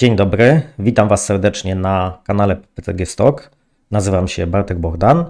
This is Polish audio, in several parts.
Dzień dobry, witam Was serdecznie na kanale PTG Stock. Nazywam się Bartek Bohdan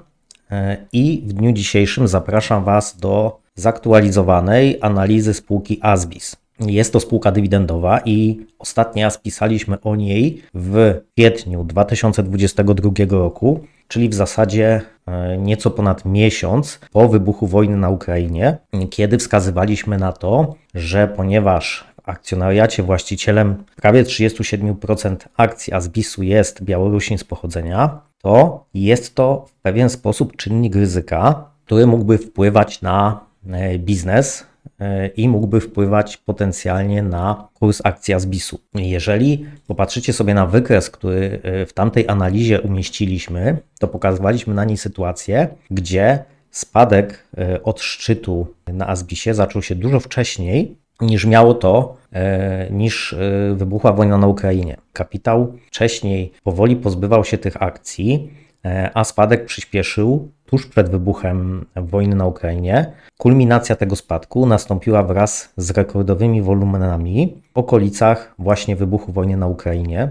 e, i w dniu dzisiejszym zapraszam Was do zaktualizowanej analizy spółki Asbis. Jest to spółka dywidendowa i ostatni raz pisaliśmy o niej w kwietniu 2022 roku, czyli w zasadzie e, nieco ponad miesiąc po wybuchu wojny na Ukrainie, kiedy wskazywaliśmy na to, że ponieważ akcjonariacie właścicielem prawie 37% akcji Asbisu jest Białorusin z pochodzenia, to jest to w pewien sposób czynnik ryzyka, który mógłby wpływać na e, biznes e, i mógłby wpływać potencjalnie na kurs akcji Asbisu. Jeżeli popatrzycie sobie na wykres, który e, w tamtej analizie umieściliśmy, to pokazywaliśmy na niej sytuację, gdzie spadek od szczytu na Asbisie zaczął się dużo wcześniej niż miało to, e, niż e, wybuchła wojna na Ukrainie. Kapitał wcześniej powoli pozbywał się tych akcji, e, a spadek przyspieszył tuż przed wybuchem wojny na Ukrainie. Kulminacja tego spadku nastąpiła wraz z rekordowymi wolumenami w okolicach właśnie wybuchu wojny na Ukrainie,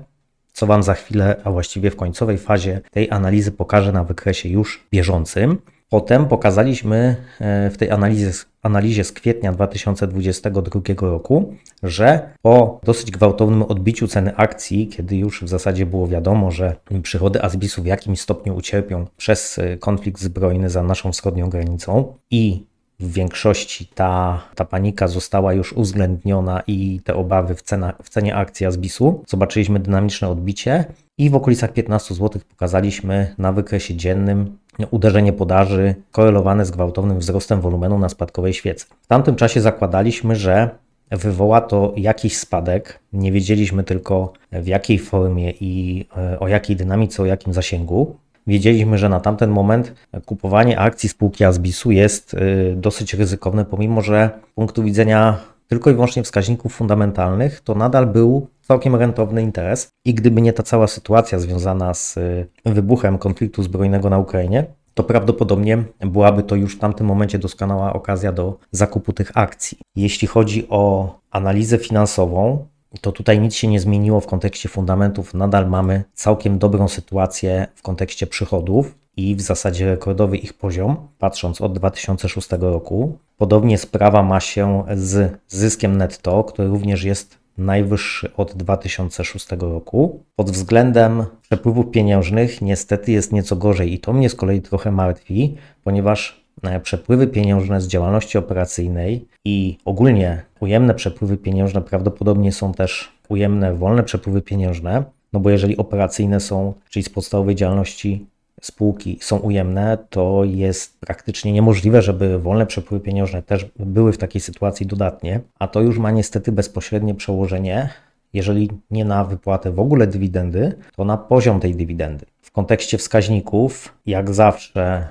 co Wam za chwilę, a właściwie w końcowej fazie tej analizy pokażę na wykresie już bieżącym. Potem pokazaliśmy e, w tej analizie, analizie z kwietnia 2022 roku, że po dosyć gwałtownym odbiciu ceny akcji, kiedy już w zasadzie było wiadomo, że przychody Azbisu w jakimś stopniu ucierpią przez e, konflikt zbrojny za naszą wschodnią granicą i w większości ta, ta panika została już uwzględniona i te obawy w, cena, w cenie akcji Azbisu. Zobaczyliśmy dynamiczne odbicie i w okolicach 15 zł pokazaliśmy na wykresie dziennym uderzenie podaży korelowane z gwałtownym wzrostem wolumenu na spadkowej świecy. W tamtym czasie zakładaliśmy, że wywoła to jakiś spadek. Nie wiedzieliśmy tylko w jakiej formie i e, o jakiej dynamice, o jakim zasięgu wiedzieliśmy, że na tamten moment kupowanie akcji spółki Asbisu jest y, dosyć ryzykowne, pomimo że z punktu widzenia tylko i wyłącznie wskaźników fundamentalnych, to nadal był całkiem rentowny interes. I gdyby nie ta cała sytuacja związana z y, wybuchem konfliktu zbrojnego na Ukrainie, to prawdopodobnie byłaby to już w tamtym momencie doskonała okazja do zakupu tych akcji. Jeśli chodzi o analizę finansową, to tutaj nic się nie zmieniło w kontekście fundamentów. Nadal mamy całkiem dobrą sytuację w kontekście przychodów i w zasadzie rekordowy ich poziom, patrząc od 2006 roku. Podobnie sprawa ma się z zyskiem netto, który również jest najwyższy od 2006 roku. Pod względem przepływów pieniężnych niestety jest nieco gorzej i to mnie z kolei trochę martwi, ponieważ e, przepływy pieniężne z działalności operacyjnej i ogólnie ujemne przepływy pieniężne prawdopodobnie są też ujemne wolne przepływy pieniężne, no bo jeżeli operacyjne są, czyli z podstawowej działalności spółki są ujemne, to jest praktycznie niemożliwe, żeby wolne przepływy pieniężne też były w takiej sytuacji dodatnie, a to już ma niestety bezpośrednie przełożenie, jeżeli nie na wypłatę w ogóle dywidendy, to na poziom tej dywidendy. W kontekście wskaźników, jak zawsze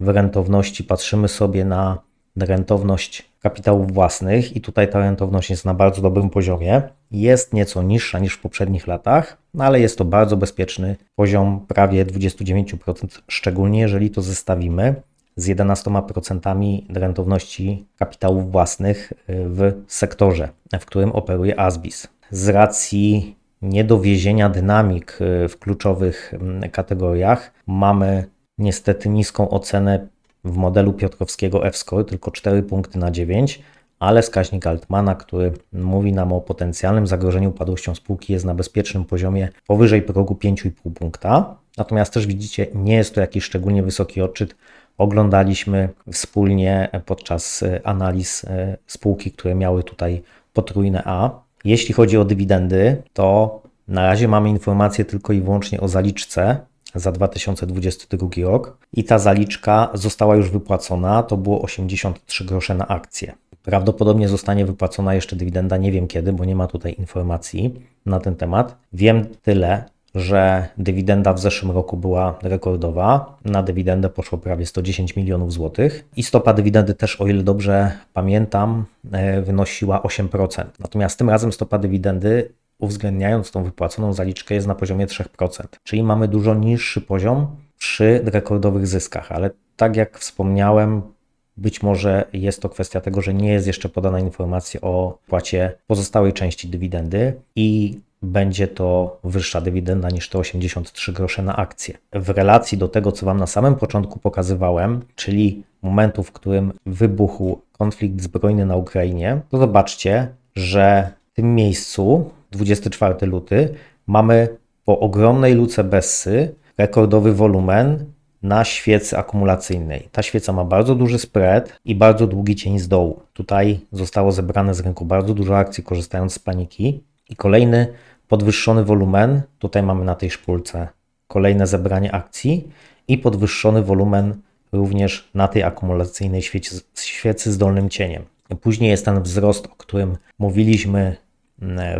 w rentowności patrzymy sobie na rentowność kapitałów własnych i tutaj ta rentowność jest na bardzo dobrym poziomie. Jest nieco niższa niż w poprzednich latach, no ale jest to bardzo bezpieczny poziom prawie 29%, szczególnie jeżeli to zestawimy z 11% rentowności kapitałów własnych y, w sektorze, w którym operuje Asbis. Z racji niedowiezienia dynamik y, w kluczowych mm, kategoriach mamy niestety niską ocenę w modelu Piotrowskiego EFSCO tylko 4 punkty na 9, ale wskaźnik Altmana, który mówi nam o potencjalnym zagrożeniu upadłością spółki, jest na bezpiecznym poziomie powyżej progu 5,5 punkta. Natomiast też widzicie, nie jest to jakiś szczególnie wysoki odczyt. Oglądaliśmy wspólnie podczas e, analiz e, spółki, które miały tutaj potrójne A. Jeśli chodzi o dywidendy, to na razie mamy informację tylko i wyłącznie o zaliczce, za 2022 rok i ta zaliczka została już wypłacona, to było 83 grosze na akcję. Prawdopodobnie zostanie wypłacona jeszcze dywidenda, nie wiem kiedy, bo nie ma tutaj informacji na ten temat. Wiem tyle, że dywidenda w zeszłym roku była rekordowa. Na dywidendę poszło prawie 110 milionów złotych i stopa dywidendy też, o ile dobrze pamiętam, e, wynosiła 8%. Natomiast tym razem stopa dywidendy uwzględniając tą wypłaconą zaliczkę, jest na poziomie 3%, czyli mamy dużo niższy poziom przy rekordowych zyskach, ale tak jak wspomniałem, być może jest to kwestia tego, że nie jest jeszcze podana informacja o płacie pozostałej części dywidendy i będzie to wyższa dywidenda niż te 83 grosze na akcję. W relacji do tego, co Wam na samym początku pokazywałem, czyli momentu, w którym wybuchł konflikt zbrojny na Ukrainie, to zobaczcie, że w tym miejscu 24 luty, mamy po ogromnej luce Bessy rekordowy wolumen na świecy akumulacyjnej. Ta świeca ma bardzo duży spread i bardzo długi cień z dołu. Tutaj zostało zebrane z rynku bardzo dużo akcji, korzystając z paniki. I kolejny podwyższony wolumen, tutaj mamy na tej szpulce kolejne zebranie akcji i podwyższony wolumen również na tej akumulacyjnej świecie, świecy z dolnym cieniem. Później jest ten wzrost, o którym mówiliśmy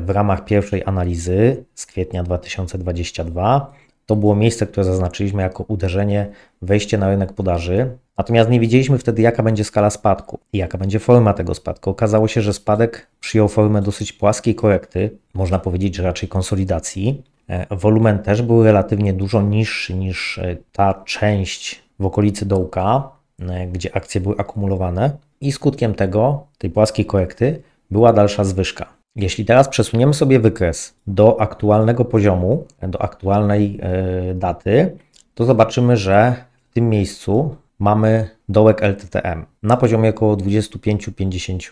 w ramach pierwszej analizy z kwietnia 2022. To było miejsce, które zaznaczyliśmy jako uderzenie, wejście na rynek podaży. Natomiast nie wiedzieliśmy wtedy, jaka będzie skala spadku i jaka będzie forma tego spadku. Okazało się, że spadek przyjął formę dosyć płaskiej korekty, można powiedzieć, że raczej konsolidacji. E, wolumen też był relatywnie dużo niższy niż e, ta część w okolicy dołka, e, gdzie akcje były akumulowane. I skutkiem tego, tej płaskiej korekty, była dalsza zwyżka. Jeśli teraz przesuniemy sobie wykres do aktualnego poziomu, do aktualnej e, daty, to zobaczymy, że w tym miejscu mamy dołek LTTM na poziomie około 25,50 50,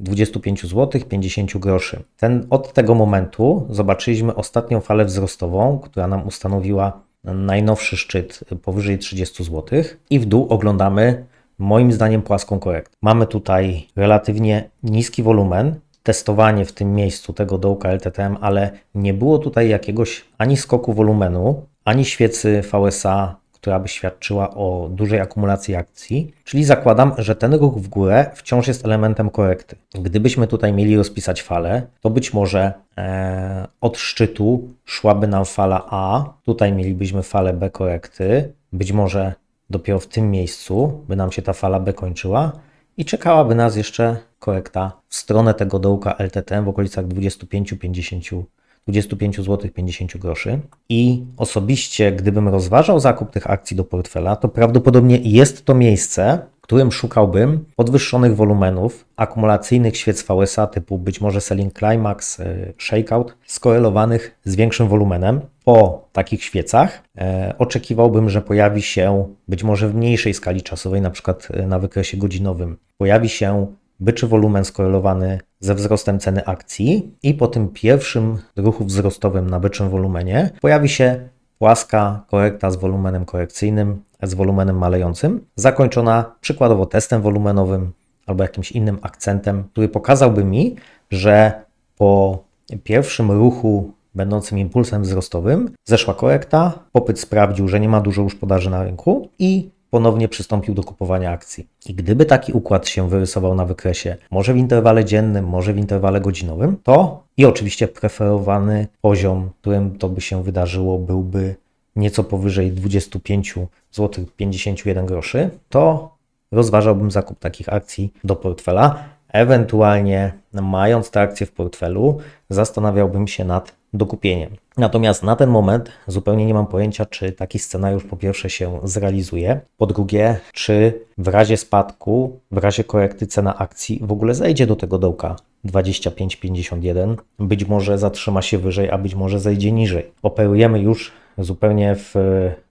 25 zł 50 groszy. Ten, od tego momentu zobaczyliśmy ostatnią falę wzrostową, która nam ustanowiła najnowszy szczyt powyżej 30 zł i w dół oglądamy moim zdaniem płaską korektę. Mamy tutaj relatywnie niski wolumen, testowanie w tym miejscu tego dołka LTTM, ale nie było tutaj jakiegoś ani skoku wolumenu, ani świecy VSA, która by świadczyła o dużej akumulacji akcji, czyli zakładam, że ten ruch w górę wciąż jest elementem korekty. Gdybyśmy tutaj mieli rozpisać falę, to być może e, od szczytu szłaby nam fala A, tutaj mielibyśmy falę B korekty, być może dopiero w tym miejscu by nam się ta fala B kończyła, i czekałaby nas jeszcze korekta w stronę tego dołka LTT w okolicach 25-50 25 zł 50 groszy i osobiście gdybym rozważał zakup tych akcji do portfela, to prawdopodobnie jest to miejsce, w którym szukałbym podwyższonych wolumenów akumulacyjnych świec VSA typu być może Selling Climax, y, Shakeout skorelowanych z większym wolumenem. Po takich świecach e, oczekiwałbym, że pojawi się być może w mniejszej skali czasowej, na przykład y, na wykresie godzinowym, pojawi się byczy czy wolumen skorelowany ze wzrostem ceny akcji i po tym pierwszym ruchu wzrostowym na byczym wolumenie pojawi się płaska korekta z wolumenem korekcyjnym, z wolumenem malejącym, zakończona przykładowo testem wolumenowym albo jakimś innym akcentem, który pokazałby mi, że po pierwszym ruchu będącym impulsem wzrostowym zeszła korekta, popyt sprawdził, że nie ma dużo już podaży na rynku i ponownie przystąpił do kupowania akcji. I gdyby taki układ się wyrysował na wykresie, może w interwale dziennym, może w interwale godzinowym, to i oczywiście preferowany poziom, którym to by się wydarzyło, byłby nieco powyżej 25 zł 51 groszy, to rozważałbym zakup takich akcji do portfela. Ewentualnie, mając te akcje w portfelu, zastanawiałbym się nad do kupienia. Natomiast na ten moment zupełnie nie mam pojęcia, czy taki scenariusz po pierwsze się zrealizuje, po drugie, czy w razie spadku, w razie korekty cena akcji w ogóle zejdzie do tego dołka 25,51, być może zatrzyma się wyżej, a być może zejdzie niżej. Operujemy już zupełnie w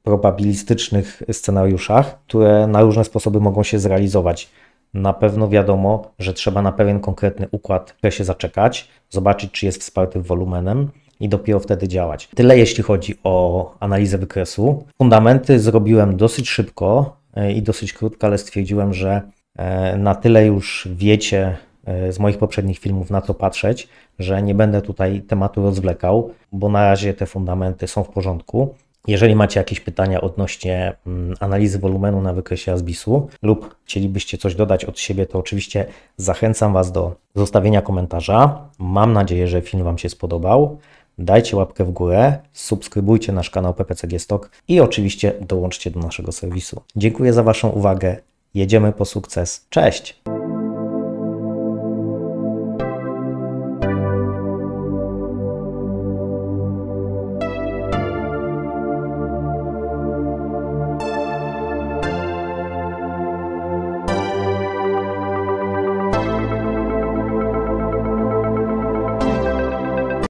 probabilistycznych scenariuszach, które na różne sposoby mogą się zrealizować. Na pewno wiadomo, że trzeba na pewien konkretny układ w się zaczekać, zobaczyć, czy jest wsparty wolumenem, i dopiero wtedy działać. Tyle jeśli chodzi o analizę wykresu. Fundamenty zrobiłem dosyć szybko e, i dosyć krótko, ale stwierdziłem, że e, na tyle już wiecie e, z moich poprzednich filmów na co patrzeć, że nie będę tutaj tematu rozwlekał, bo na razie te fundamenty są w porządku. Jeżeli macie jakieś pytania odnośnie mm, analizy wolumenu na wykresie ASBIS-u lub chcielibyście coś dodać od siebie, to oczywiście zachęcam Was do zostawienia komentarza. Mam nadzieję, że film Wam się spodobał dajcie łapkę w górę, subskrybujcie nasz kanał PPCG Stock i oczywiście dołączcie do naszego serwisu. Dziękuję za Waszą uwagę. Jedziemy po sukces. Cześć!